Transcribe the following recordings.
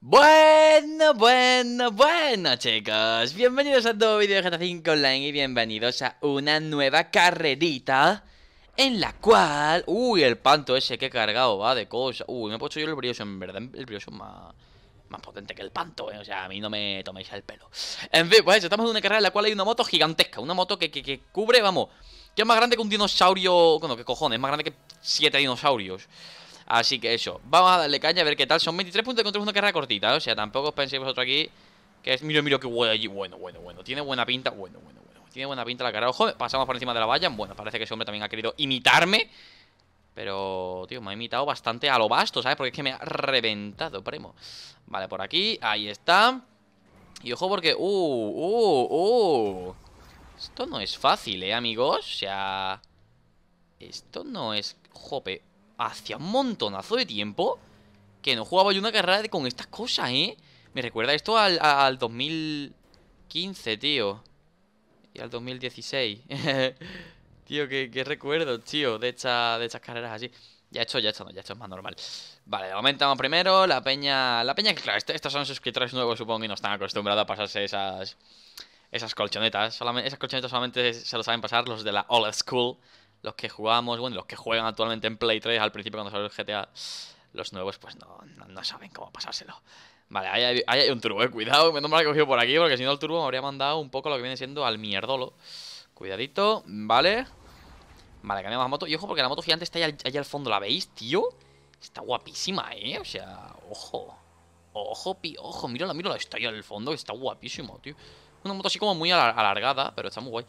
Bueno, bueno, bueno chicos, bienvenidos a un nuevo vídeo de GTA 5 Online y bienvenidos a una nueva carrerita En la cual... Uy, el panto ese que he cargado, va, de cosas Uy, me he puesto yo el brioso, en verdad el brioso más, más potente que el panto, eh? o sea, a mí no me toméis el pelo En fin, pues estamos en una carrera en la cual hay una moto gigantesca, una moto que, que, que cubre, vamos Que es más grande que un dinosaurio, bueno, que cojones, es más grande que siete dinosaurios Así que eso, vamos a darle caña a ver qué tal. Son 23 puntos contra una carrera cortita, o sea, tampoco os penséis vosotros aquí que es... Mira, mira qué hueá allí. Bueno, bueno, bueno. Tiene buena pinta. Bueno, bueno, bueno. Tiene buena pinta la cara. Ojo, pasamos por encima de la valla. Bueno, parece que ese hombre también ha querido imitarme. Pero, tío, me ha imitado bastante a lo basto, ¿sabes? Porque es que me ha reventado, primo. Vale, por aquí, ahí está. Y ojo porque... ¡Uh! ¡Uh! ¡Uh! Esto no es fácil, ¿eh, amigos? O sea... Esto no es... Jope hacía un montonazo de tiempo que no jugaba yo una carrera con estas cosas, ¿eh? Me recuerda esto al, 2015, tío. Y al 2016. tío, qué, recuerdo, tío, de, de estas carreras así. Ya hecho, ya hecho, no, ya hecho, es más normal. Vale, aumentamos primero. La peña. La peña, que claro, este, estos son suscriptores nuevos, supongo, y no están acostumbrados a pasarse esas. Esas colchonetas. esas colchonetas solamente se lo saben pasar los de la Old School los que jugamos, bueno, los que juegan actualmente en Play 3 al principio cuando salió el GTA, los nuevos pues no, saben cómo pasárselo. Vale, ahí hay, un turbo, eh. Cuidado, menos mal que he cogido por aquí, porque si no el turbo me habría mandado un poco lo que viene siendo al mierdolo. Cuidadito, vale. Vale, cambiamos la moto. Y ojo, porque la moto gigante está ahí, al fondo, ¿la veis, tío? Está guapísima, ¿eh? O sea, ojo. Ojo, pi, ojo, mírala, mírala, está ahí al fondo, está guapísimo, tío. Una moto así como muy alargada, pero está muy guay.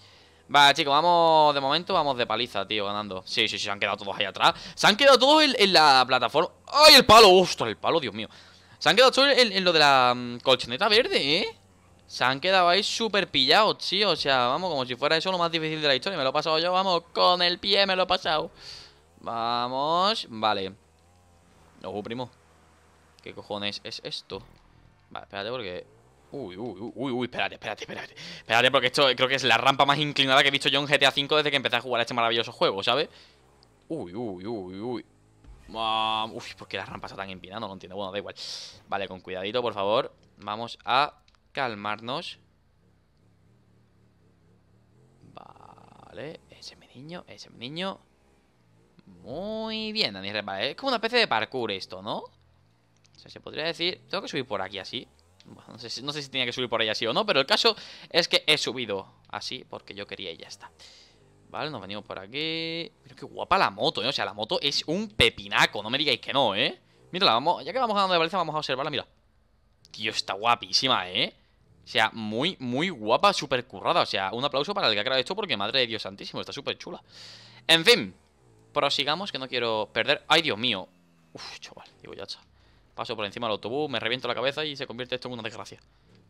Vale, chicos, vamos de momento, vamos de paliza, tío, ganando Sí, sí, sí, se han quedado todos ahí atrás Se han quedado todos en, la plataforma ¡Ay, el palo! ¡Ostras, el palo, Dios mío! Se han quedado todos en, lo de la mm, colchoneta verde, ¿eh? Se han quedado ahí súper pillados, tío O sea, vamos, como si fuera eso lo más difícil de la historia Me lo he pasado yo, vamos, con el pie me lo he pasado Vamos, vale Ojo, primo ¿Qué cojones es esto? Vale, espérate porque Uy, uy, uy, uy, espérate, espérate, espérate Espérate porque esto creo que es la rampa más inclinada que he visto yo en GTA V desde que empecé a jugar este maravilloso juego, ¿sabes? Uy, uy, uy, uy um, Uy, ¿por qué la rampa está tan empinada? No lo entiendo, bueno, da igual Vale, con cuidadito, por favor Vamos a calmarnos Vale, ese mi niño, ese mi niño Muy bien, Daniel, vale Es como una especie de parkour esto, ¿no? O sea, se podría decir... Tengo que subir por aquí así no, sé si, tenía que subir por ahí así o no, pero el caso es que he subido así porque yo quería y ya está. Vale, nos venimos por aquí. Mira qué guapa la moto, ¿eh? O sea, la moto es un pepinaco, no me digáis que no, ¿eh? Mírala, vamos, ya que vamos andando de Valencia, vamos a observarla, mira. Tío, está guapísima, ¿eh? O sea, muy, muy guapa, súper currada. O sea, un aplauso para el que ha creado esto porque, madre de Dios santísimo, está súper chula. En fin, prosigamos que no quiero perder... ¡Ay, Dios mío! Uf, chaval, digo ya, Paso por encima del autobús, me reviento la cabeza y se convierte esto en una desgracia.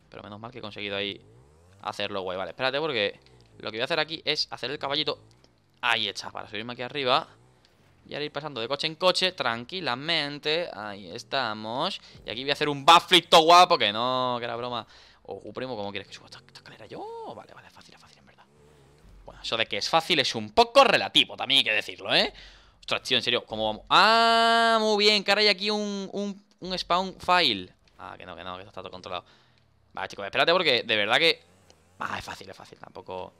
Pero menos mal que he conseguido ahí hacerlo güey. Vale, espérate porque lo que voy a hacer aquí es hacer el caballito. Ahí está, para subirme aquí arriba. Y ahora ir pasando de coche en coche tranquilamente. Ahí estamos. Y aquí voy a hacer un backflip guapo, que no, que era broma. Ojo, uh, primo, ¿cómo quieres que suba esta, escalera yo? Vale, vale, fácil, fácil, en verdad. Bueno, eso de que es fácil es un poco relativo, también hay que decirlo, ¿eh? Ostras, tío, en serio, ¿cómo vamos? ¡Ah! Muy bien, que ahora hay aquí un un spawn file. Ah, que no, que no, que esto está todo controlado. Vale, chicos, espérate porque de verdad que... Ah, es fácil, es fácil, tampoco...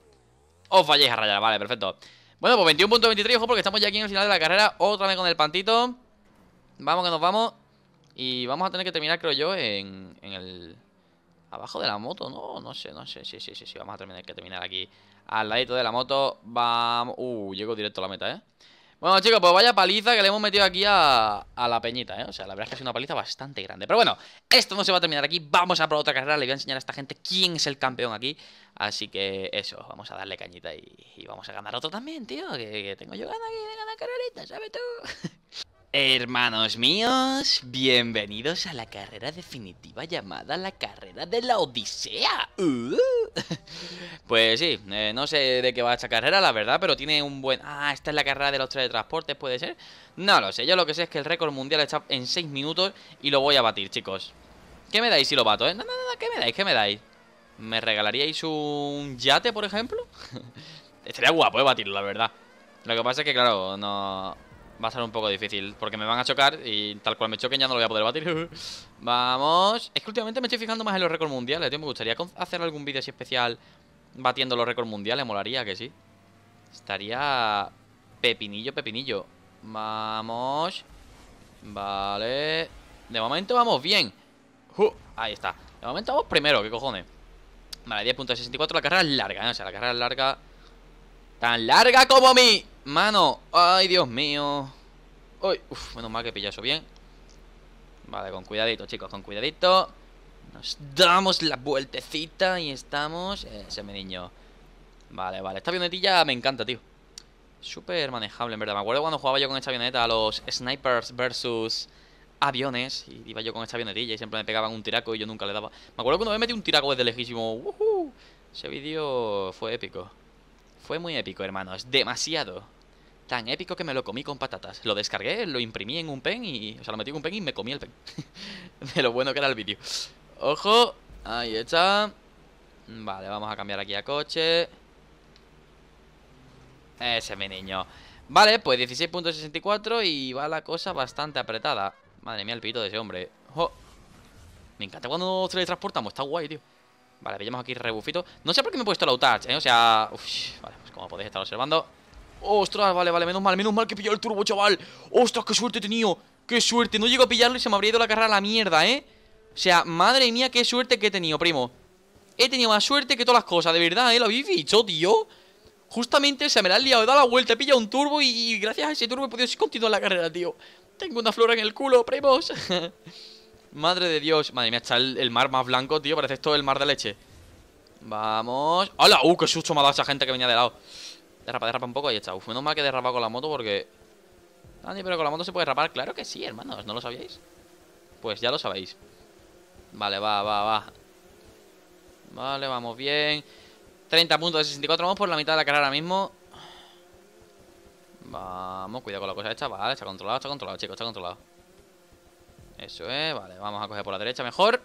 Os falléis a rayar, vale, perfecto. Bueno, pues 21.23, ojo, porque estamos ya aquí en el final de la carrera. Otra vez con el pantito. Vamos, que nos vamos. Y vamos a tener que terminar, creo yo, en, en el... Abajo de la moto, no, no sé, no sé, sí, sí, sí, sí, vamos a tener que terminar aquí al ladito de la moto, vamos, uh, llego directo a la meta, eh bueno, chicos, pues vaya paliza que le hemos metido aquí a, la peñita, ¿eh? O sea, la verdad es que es una paliza bastante grande. Pero bueno, esto no se va a terminar aquí. Vamos a probar otra carrera. Le voy a enseñar a esta gente quién es el campeón aquí. Así que eso, vamos a darle cañita y, vamos a ganar otro también, tío. Que, tengo yo ganas aquí de ganar carreritas, ¿sabes tú? Hermanos míos, bienvenidos a la carrera definitiva llamada la carrera de la Odisea. Uh. Pues sí, eh, no sé de qué va esta carrera, la verdad, pero tiene un buen... Ah, esta es la carrera de los teletransportes, ¿puede ser? No lo sé, yo lo que sé es que el récord mundial está en 6 minutos y lo voy a batir, chicos. ¿Qué me dais si lo bato, eh? No, no, no, ¿qué me dais? ¿Qué me dais? ¿Me regalaríais un yate, por ejemplo? Estaría guapo, de eh, batirlo, la verdad. Lo que pasa es que, claro, no... Va a ser un poco difícil, porque me van a chocar y tal cual me choquen ya no lo voy a poder batir. Vamos. Es que últimamente me estoy fijando más en los récords mundiales, tío. Me gustaría hacer algún vídeo así especial batiendo los récords mundiales. Molaría que sí. Estaría pepinillo, pepinillo. Vamos. Vale. De momento vamos bien. ahí está. De momento vamos primero, ¿qué cojones? Vale, 10.64. La carrera es larga, ¿eh? O sea, la carrera es larga. Tan larga como mi Mano, ay Dios mío Uy, uf, menos mal que pillé eso bien Vale, con cuidadito chicos, con cuidadito Nos damos la vueltecita Y estamos... ese se me niño Vale, vale, esta avionetilla me encanta, tío Súper manejable, en verdad Me acuerdo cuando jugaba yo con esta avioneta A los snipers versus aviones Y iba yo con esta avionetilla y siempre me pegaban un tiraco Y yo nunca le daba... Me acuerdo cuando me metí un tiraco desde lejísimo Ese vídeo fue épico fue muy épico, hermanos. Demasiado. Tan épico que me lo comí con patatas. Lo descargué, lo imprimí en un pen y... O sea, lo metí en un pen y me comí el pen. de lo bueno que era el vídeo. Ojo. Ahí está. Vale, vamos a cambiar aquí a coche. Ese es mi niño. Vale, pues 16.64 y va la cosa bastante apretada. Madre mía, el pito de ese hombre. Me encanta cuando nos transportamos, está guay, tío. Vale, pillamos aquí rebufito. No sé por qué me he puesto el touch, ¿eh? O sea... Uf, vale, pues como podéis estar observando... ¡Ostras! Vale, vale, menos mal, menos mal que pilló el turbo, chaval ¡Ostras, qué suerte he tenido! ¡Qué suerte! No llego a pillarlo y se me habría ido la carrera a la mierda, ¿eh? O sea, madre mía, qué suerte que he tenido, primo He tenido más suerte que todas las cosas, de verdad, ¿eh? Lo habéis dicho, tío Justamente se me la han liado, he dado la vuelta, he pillado un turbo y, gracias a ese turbo he podido continuar la carrera, tío Tengo una flora en el culo, primos Madre de Dios. Madre mía, está el, mar más blanco, tío. Parece esto el mar de leche. Vamos. ¡Hala! ¡Uh! ¡Qué susto me ha dado esa gente que venía de lado! Derrapa, derrapa un poco. Ahí está. Uf, menos mal que derrapa con la moto porque... Dani, pero con la moto se puede derrapar. Claro que sí, hermanos. ¿No lo sabíais? Pues ya lo sabéis. Vale, va, va, va. Vale, vamos bien. 30 puntos de 64. Vamos por la mitad de la carrera ahora mismo. Vamos, cuidado con la cosa esta. Vale, está controlado, está controlado, chicos. Está controlado. Eso es, vale, vamos a coger por la derecha mejor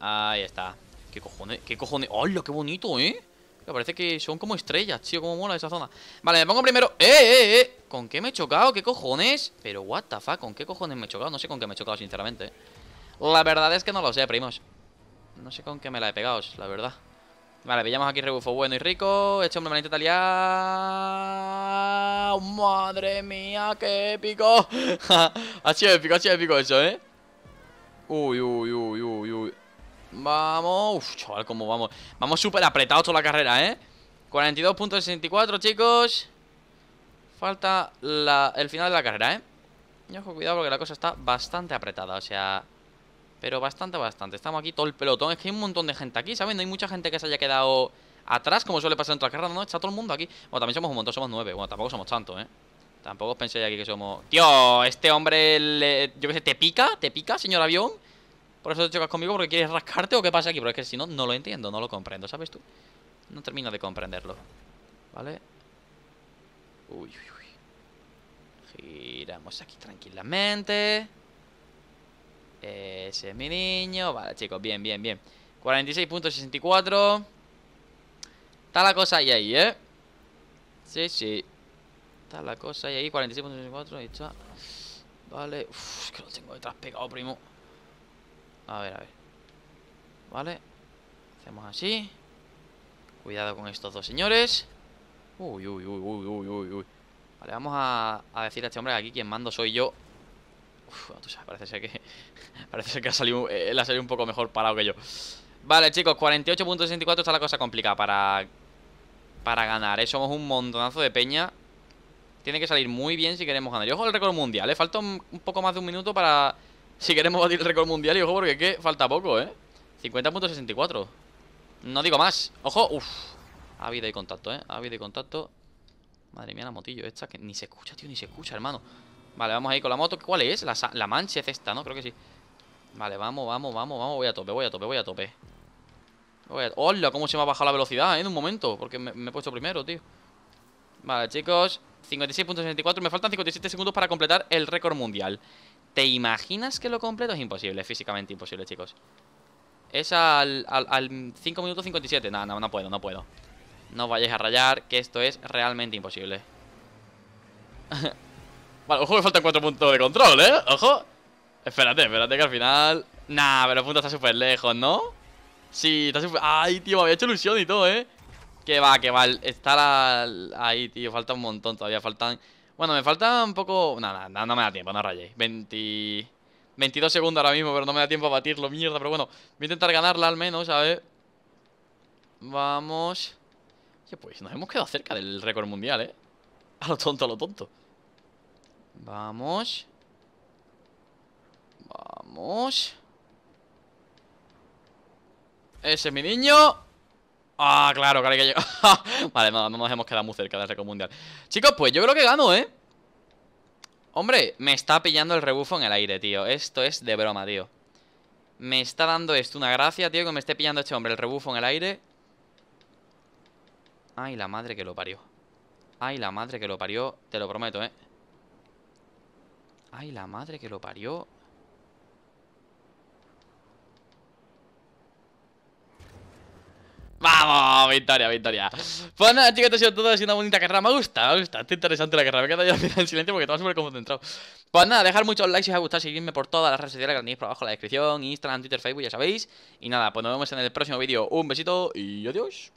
Ahí está ¿Qué cojones? ¿Qué cojones? ¡Hola, qué bonito, eh! Me parece que son como estrellas, tío Cómo mola esa zona Vale, me pongo primero ¡Eh, eh, eh! ¿Con qué me he chocado? ¿Qué cojones? Pero what the fuck, ¿con qué cojones me he chocado? No sé con qué me he chocado, sinceramente eh. La verdad es que no lo sé, primos No sé con qué me la he pegado, la verdad Vale, pillamos aquí rebufo bueno y rico. Este hombre manito italiano. ¡Madre mía, qué épico! ha sido épico, ha sido épico eso, ¿eh? Uy, uy, uy, uy, uy. Vamos. Uf, chaval, cómo vamos. Vamos súper apretados toda la carrera, ¿eh? 42.64, chicos. Falta el final de la carrera, ¿eh? Y ojo, cuidado porque la cosa está bastante apretada, o sea... Pero bastante, bastante. Estamos aquí todo el pelotón. Es que hay un montón de gente aquí, ¿sabes? No hay mucha gente que se haya quedado atrás, como suele pasar en otra carrera, No, está todo el mundo aquí. Bueno, también somos un montón, somos nueve. Bueno, tampoco somos tanto, ¿eh? Tampoco os penséis aquí que somos... Tío, este hombre, eh, yo qué sé, ¿te pica? ¿Te pica, señor avión? ¿Por eso te chocas conmigo? ¿Porque quieres rascarte o qué pasa aquí? Porque es que si no, no lo entiendo, no lo comprendo, ¿sabes tú? No termino de comprenderlo. ¿Vale? Uy, uy, uy. Giramos aquí tranquilamente. Ese es mi niño. Vale, chicos, bien, bien, bien. 46.64. Está la cosa ahí, ahí, ¿eh? Sí, sí. Está la cosa ahí, ahí. 46.64. Ahí está. Vale. Uf, es que lo tengo detrás pegado, primo. A ver, a ver. Vale. Hacemos así. Cuidado con estos dos señores. Uy, uy, uy, uy, uy, uy, Vale, vamos a, decir a este hombre aquí quien mando soy yo. Uf, tú sabes, parece ser que. parece ser que ha salido, eh, él ha salido un poco mejor parado que yo. Vale, chicos, 48.64 está la cosa complicada para. Para ganar, ¿eh? Somos un montonazo de peña. Tiene que salir muy bien si queremos ganar. Y ojo el récord mundial, ¿eh? Falta un, poco más de un minuto para. Si queremos batir el récord mundial, y ojo, porque es falta poco, ¿eh? 50.64. No digo más. Ojo, uff. Ha habido y contacto, ¿eh? Ha habido y contacto. Madre mía, la motillo esta que ni se escucha, tío, ni se escucha, hermano. Vale, vamos ahí con la moto. ¿Cuál es? La, la esta, ¿no? Creo que sí. Vale, vamos, vamos, vamos, vamos. Voy a tope, voy a tope, voy a tope. Voy ¡Hola! ¿Cómo se me ha bajado la velocidad, eh? En un momento. Porque me, he puesto primero, tío. Vale, chicos. 56.64. Me faltan 57 segundos para completar el récord mundial. ¿Te imaginas que lo completo? Es imposible, físicamente imposible, chicos. Es al, 5 minutos 57. nada no, no puedo, no puedo. No os vayáis a rayar, que esto es realmente imposible. Vale, ojo me faltan cuatro puntos de control, ¿eh? Ojo. Espérate, espérate que al final... Nah, pero el punto está súper lejos, ¿no? Sí, está súper... Ay, tío, me había hecho ilusión y todo, ¿eh? Que va, que va. Está la... ahí, tío. Falta un montón todavía. Faltan... Bueno, me falta un poco... Nada, nah, no me da tiempo, no rayéis. Veinti... 22 segundos ahora mismo, pero no me da tiempo a batirlo, mierda. Pero bueno, voy a intentar ganarla al menos, a Vamos. Oye, pues nos hemos quedado cerca del récord mundial, ¿eh? A lo tonto, a lo tonto. Vamos. Vamos. Ese es mi niño. Ah, claro, claro que yo. vale, no, nos hemos quedado muy cerca del récord mundial. Chicos, pues yo creo que gano, ¿eh? Hombre, me está pillando el rebufo en el aire, tío. Esto es de broma, tío. Me está dando esto una gracia, tío, que me esté pillando este hombre el rebufo en el aire. Ay, la madre que lo parió. Ay, la madre que lo parió, te lo prometo, ¿eh? ¡Ay, la madre que lo parió! ¡Vamos! ¡Victoria, victoria! Pues nada, chicos, esto ha sido todo. Ha sido una bonita carrera. Me gusta, me gusta. Está interesante la carrera. Me quedo yo en silencio porque estaba súper concentrado. Pues nada, dejar muchos likes si os ha gustado. Seguidme por todas las redes sociales que tenéis por abajo en la descripción. Instagram, Twitter, Facebook, ya sabéis. Y nada, pues nos vemos en el próximo vídeo. Un besito y adiós.